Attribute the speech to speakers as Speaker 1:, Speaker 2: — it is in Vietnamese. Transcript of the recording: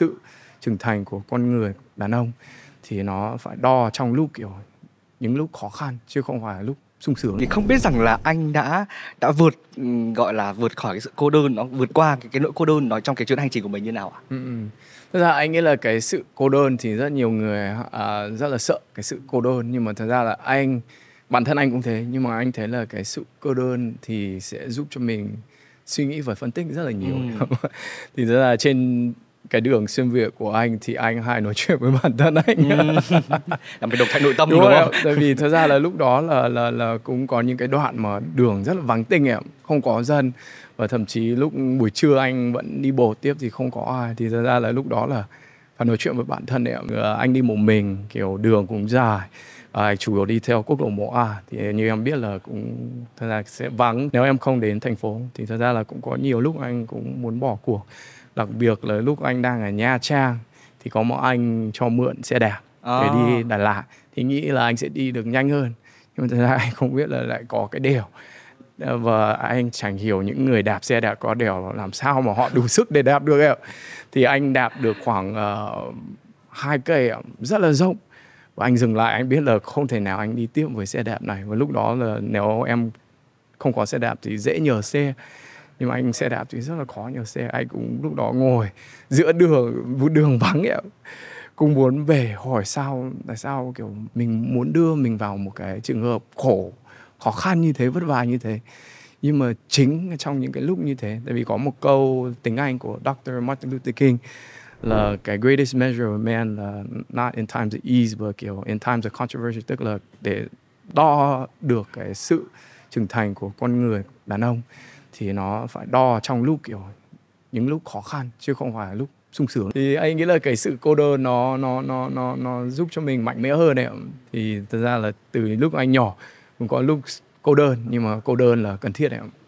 Speaker 1: sự trưởng thành của con người đàn ông thì nó phải đo trong lúc kiểu những lúc khó khăn chứ không phải lúc sung sướng thì không biết rằng là anh đã đã vượt ừ, gọi là vượt khỏi cái sự cô đơn nó vượt qua cái, cái nỗi cô đơn nó trong cái chuyến hành trình của mình như nào ạ? À? Ừ, thật ra anh nghĩ là cái sự cô đơn thì rất nhiều người à, rất là sợ cái sự cô đơn nhưng mà thật ra là anh bản thân anh cũng thế nhưng mà anh thấy là cái sự cô đơn thì sẽ giúp cho mình suy nghĩ và phân tích rất là nhiều ừ. thì thật ra trên cái đường xuyên việt của anh thì anh hay nói chuyện với bản thân anh ừ. làm cái độc thoại nội tâm đúng, đúng không? Tại vì thật ra là lúc đó là là là cũng có những cái đoạn mà đường rất là vắng tinh em, không có dân và thậm chí lúc buổi trưa anh vẫn đi bộ tiếp thì không có ai thì thật ra là lúc đó là phải nói chuyện với bản thân em. Ờ, anh đi một mình kiểu đường cũng dài à, chủ yếu đi theo quốc lộ 1A thì như em biết là cũng thật ra sẽ vắng nếu em không đến thành phố thì thật ra là cũng có nhiều lúc anh cũng muốn bỏ cuộc đặc biệt là lúc anh đang ở Nha Trang thì có một anh cho mượn xe đạp à. để à. đi Đà Lạt thì nghĩ là anh sẽ đi được nhanh hơn nhưng mà thật ra anh không biết là lại có cái đèo và anh chẳng hiểu những người đạp xe đạp có đèo làm sao mà họ đủ sức để đạp được em thì anh đạp được khoảng uh, hai cây rất là rộng và anh dừng lại anh biết là không thể nào anh đi tiếp với xe đạp này và lúc đó là nếu em không có xe đạp thì dễ nhờ xe nhưng mà anh xe đạp thì rất là khó nhờ xe anh cũng lúc đó ngồi giữa đường đường vắng ấy cũng muốn về hỏi sao tại sao kiểu mình muốn đưa mình vào một cái trường hợp khổ khó khăn như thế vất vả như thế nhưng mà chính trong những cái lúc như thế tại vì có một câu tiếng Anh của Dr. Martin Luther King là cái greatest measure of man là not in times of ease but kiểu in times of controversy tức là để đo được cái sự trưởng thành của con người đàn ông thì nó phải đo trong lúc kiểu những lúc khó khăn chứ không phải lúc sung sướng thì anh nghĩ là cái sự cô đơn nó nó nó nó nó giúp cho mình mạnh mẽ hơn đấy thì thật ra là từ lúc anh nhỏ cũng có lúc cô đơn nhưng mà cô đơn là cần thiết đấy